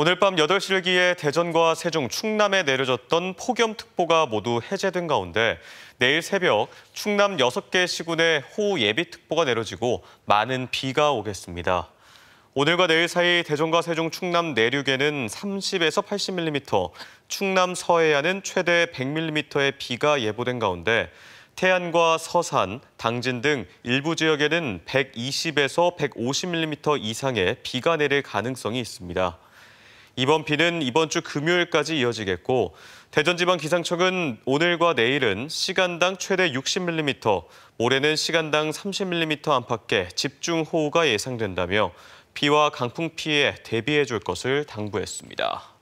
오늘 밤 8시를 기해 대전과 세종, 충남에 내려졌던 폭염특보가 모두 해제된 가운데 내일 새벽 충남 6개 시군에 호우예비특보가 내려지고 많은 비가 오겠습니다. 오늘과 내일 사이 대전과 세종, 충남 내륙에는 30에서 80mm, 충남 서해안은 최대 100mm의 비가 예보된 가운데 태안과 서산, 당진 등 일부 지역에는 120에서 150mm 이상의 비가 내릴 가능성이 있습니다. 이번 비는 이번 주 금요일까지 이어지겠고 대전지방기상청은 오늘과 내일은 시간당 최대 60mm, 모레는 시간당 30mm 안팎의 집중호우가 예상된다며 비와 강풍 피해 대비해 줄 것을 당부했습니다.